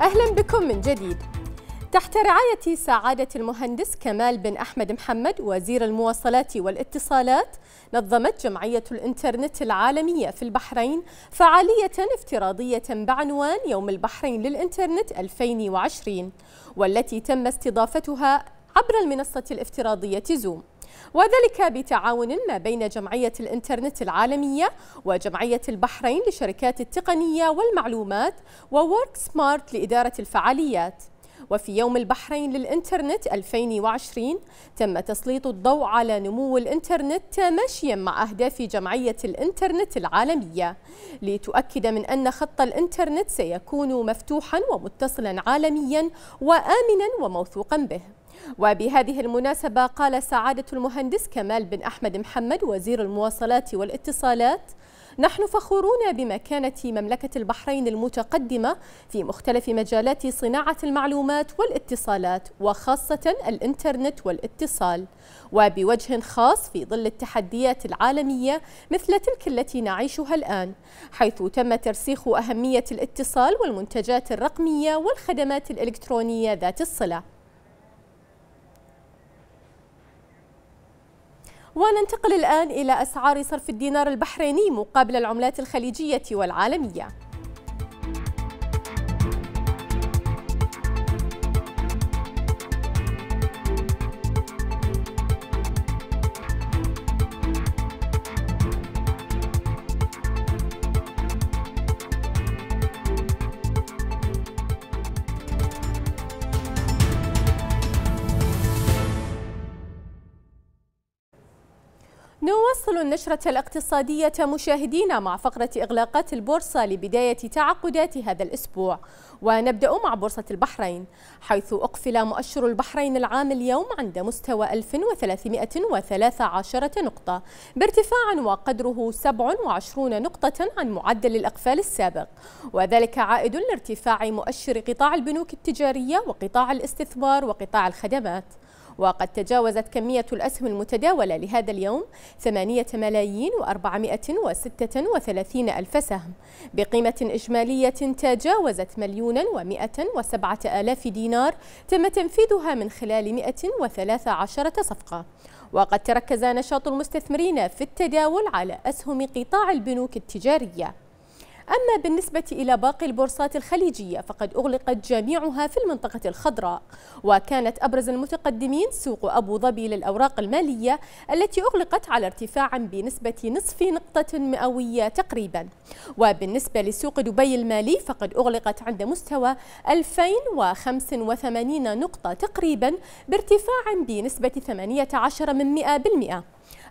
أهلا بكم من جديد تحت رعاية سعادة المهندس كمال بن أحمد محمد وزير المواصلات والاتصالات نظمت جمعية الإنترنت العالمية في البحرين فعالية افتراضية بعنوان يوم البحرين للإنترنت 2020 والتي تم استضافتها عبر المنصة الافتراضية زوم وذلك بتعاون ما بين جمعية الإنترنت العالمية وجمعية البحرين لشركات التقنية والمعلومات وورك سمارت لإدارة الفعاليات وفي يوم البحرين للإنترنت 2020 تم تسليط الضوء على نمو الإنترنت تماشيا مع أهداف جمعية الإنترنت العالمية لتؤكد من أن خط الإنترنت سيكون مفتوحا ومتصلا عالميا وآمنا وموثوقا به وبهذه المناسبة قال سعادة المهندس كمال بن أحمد محمد وزير المواصلات والاتصالات نحن فخورون بمكانة مملكة البحرين المتقدمة في مختلف مجالات صناعة المعلومات والاتصالات وخاصة الإنترنت والاتصال وبوجه خاص في ظل التحديات العالمية مثل تلك التي نعيشها الآن حيث تم ترسيخ أهمية الاتصال والمنتجات الرقمية والخدمات الإلكترونية ذات الصلة وننتقل الآن إلى أسعار صرف الدينار البحريني مقابل العملات الخليجية والعالمية نواصل النشرة الاقتصادية مشاهدينا مع فقرة إغلاقات البورصة لبداية تعاقدات هذا الأسبوع ونبدأ مع بورصة البحرين حيث أقفل مؤشر البحرين العام اليوم عند مستوى 1313 نقطة بارتفاع وقدره 27 نقطة عن معدل الأقفال السابق وذلك عائد لارتفاع مؤشر قطاع البنوك التجارية وقطاع الاستثمار وقطاع الخدمات وقد تجاوزت كمية الأسهم المتداولة لهذا اليوم 8 ملايين و436 ألف سهم بقيمة إجمالية تجاوزت مليون و107 آلاف دينار تم تنفيذها من خلال 113 صفقة وقد تركز نشاط المستثمرين في التداول على أسهم قطاع البنوك التجارية أما بالنسبة إلى باقي البورصات الخليجية فقد أغلقت جميعها في المنطقة الخضراء وكانت أبرز المتقدمين سوق أبو ظبي للأوراق المالية التي أغلقت على ارتفاع بنسبة نصف نقطة مئوية تقريبا وبالنسبة لسوق دبي المالي فقد أغلقت عند مستوى 2085 نقطة تقريبا بارتفاع بنسبة 18 من 100%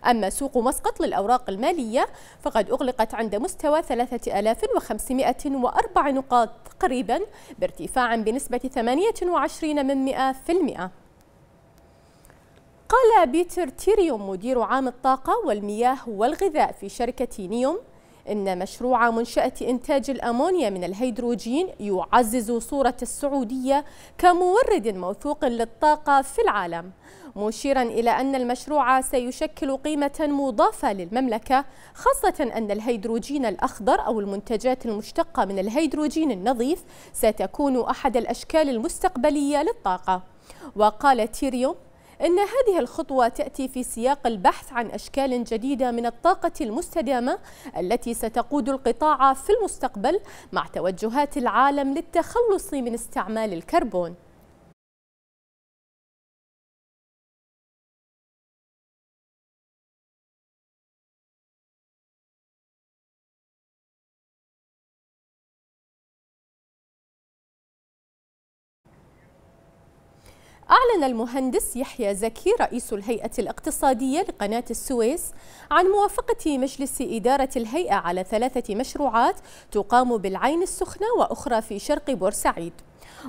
أما سوق مسقط للأوراق المالية فقد أغلقت عند مستوى 3504 نقاط تقريبا بارتفاع بنسبة 28 من 100%. قال بيتر تيريوم مدير عام الطاقة والمياه والغذاء في شركة نيوم إن مشروع منشأة إنتاج الأمونيا من الهيدروجين يعزز صورة السعودية كمورد موثوق للطاقة في العالم مشيرا إلى أن المشروع سيشكل قيمة مضافة للمملكة خاصة أن الهيدروجين الأخضر أو المنتجات المشتقة من الهيدروجين النظيف ستكون أحد الأشكال المستقبلية للطاقة وقال تيريوم أن هذه الخطوة تأتي في سياق البحث عن أشكال جديدة من الطاقة المستدامة التي ستقود القطاع في المستقبل مع توجهات العالم للتخلص من استعمال الكربون أعلن المهندس يحيى زكي رئيس الهيئة الاقتصادية لقناة السويس عن موافقة مجلس إدارة الهيئة على ثلاثة مشروعات تقام بالعين السخنة وأخرى في شرق بورسعيد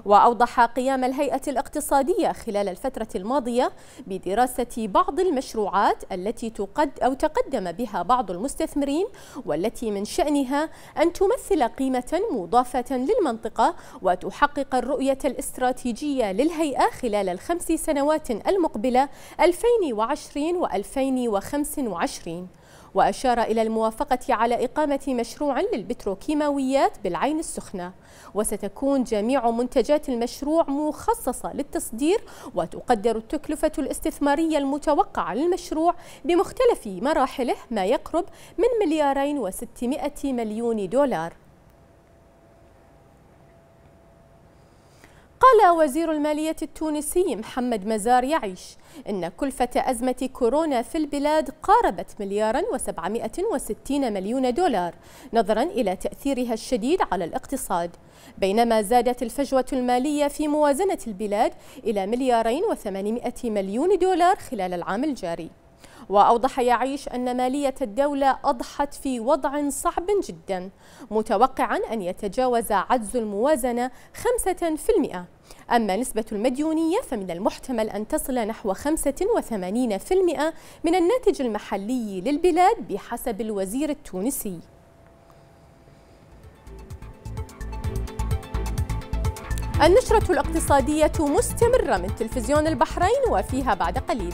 وأوضح قيام الهيئة الاقتصادية خلال الفترة الماضية بدراسة بعض المشروعات التي تقد أو تقدم بها بعض المستثمرين والتي من شأنها أن تمثل قيمة مضافة للمنطقة وتحقق الرؤية الاستراتيجية للهيئة خلال الخمس سنوات المقبلة 2020 و 2025 وأشار إلى الموافقة على إقامة مشروع للبتروكيماويات بالعين السخنة وستكون جميع منتجات المشروع مخصصة للتصدير وتقدر التكلفة الاستثمارية المتوقعة للمشروع بمختلف مراحله ما يقرب من مليارين وستمائة مليون دولار قال وزير المالية التونسي محمد مزار يعيش إن كلفة أزمة كورونا في البلاد قاربت مليارا و760 مليون دولار نظرا إلى تأثيرها الشديد على الاقتصاد بينما زادت الفجوة المالية في موازنة البلاد إلى مليارين و800 مليون دولار خلال العام الجاري وأوضح يعيش أن مالية الدولة أضحت في وضع صعب جدا متوقعا أن يتجاوز عجز الموازنة 5% أما نسبة المديونية فمن المحتمل أن تصل نحو 85% من الناتج المحلي للبلاد بحسب الوزير التونسي النشرة الاقتصادية مستمرة من تلفزيون البحرين وفيها بعد قليل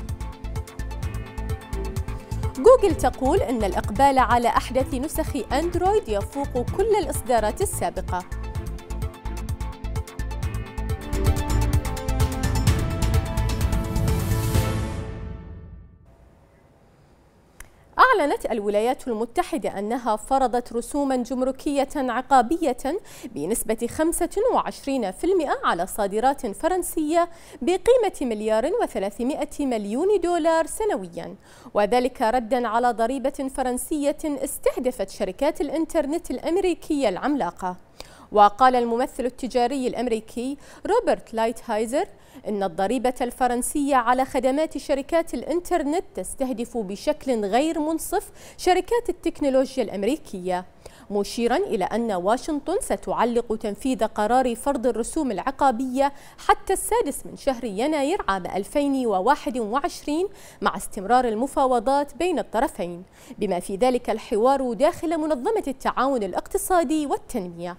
جوجل تقول أن الإقبال على أحدث نسخ أندرويد يفوق كل الإصدارات السابقة أعلنت الولايات المتحدة أنها فرضت رسوما جمركية عقابية بنسبة 25% على صادرات فرنسية بقيمة مليار و300 مليون دولار سنويا وذلك ردا على ضريبة فرنسية استهدفت شركات الإنترنت الأمريكية العملاقة وقال الممثل التجاري الأمريكي روبرت لايتهايزر إن الضريبة الفرنسية على خدمات شركات الإنترنت تستهدف بشكل غير منصف شركات التكنولوجيا الأمريكية مشيرا إلى أن واشنطن ستعلق تنفيذ قرار فرض الرسوم العقابية حتى السادس من شهر يناير عام 2021 مع استمرار المفاوضات بين الطرفين بما في ذلك الحوار داخل منظمة التعاون الاقتصادي والتنمية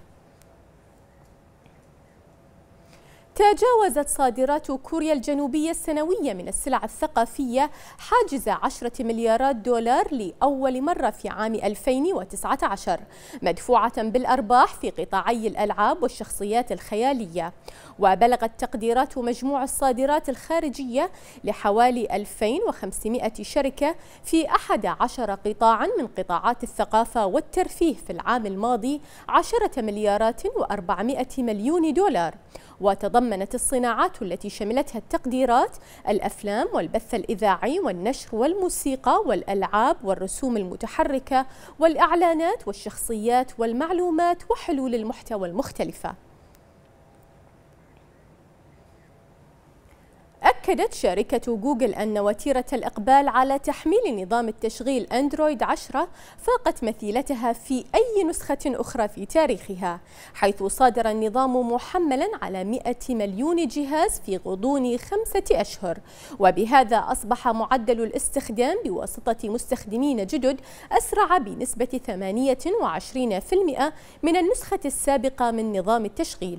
تجاوزت صادرات كوريا الجنوبية السنوية من السلع الثقافية حاجز 10 مليارات دولار لأول مرة في عام 2019 مدفوعة بالأرباح في قطاعي الألعاب والشخصيات الخيالية وبلغت تقديرات مجموع الصادرات الخارجية لحوالي 2500 شركة في 11 قطاعا من قطاعات الثقافة والترفيه في العام الماضي 10 مليارات و400 مليون دولار وتضمنت الصناعات التي شملتها التقديرات الأفلام والبث الإذاعي والنشر والموسيقى والألعاب والرسوم المتحركة والإعلانات والشخصيات والمعلومات وحلول المحتوى المختلفة أكدت شركة جوجل أن وتيرة الإقبال على تحميل نظام التشغيل أندرويد 10 فاقت مثيلتها في أي نسخة أخرى في تاريخها حيث صادر النظام محملا على 100 مليون جهاز في غضون خمسة أشهر وبهذا أصبح معدل الاستخدام بواسطة مستخدمين جدد أسرع بنسبة 28% من النسخة السابقة من نظام التشغيل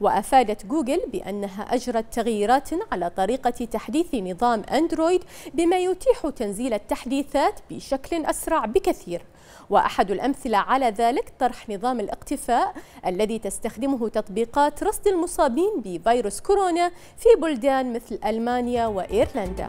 وأفادت جوجل بأنها أجرت تغييرات على طريقة تحديث نظام أندرويد بما يتيح تنزيل التحديثات بشكل أسرع بكثير وأحد الأمثلة على ذلك طرح نظام الاقتفاء الذي تستخدمه تطبيقات رصد المصابين بفيروس كورونا في بلدان مثل ألمانيا وإيرلندا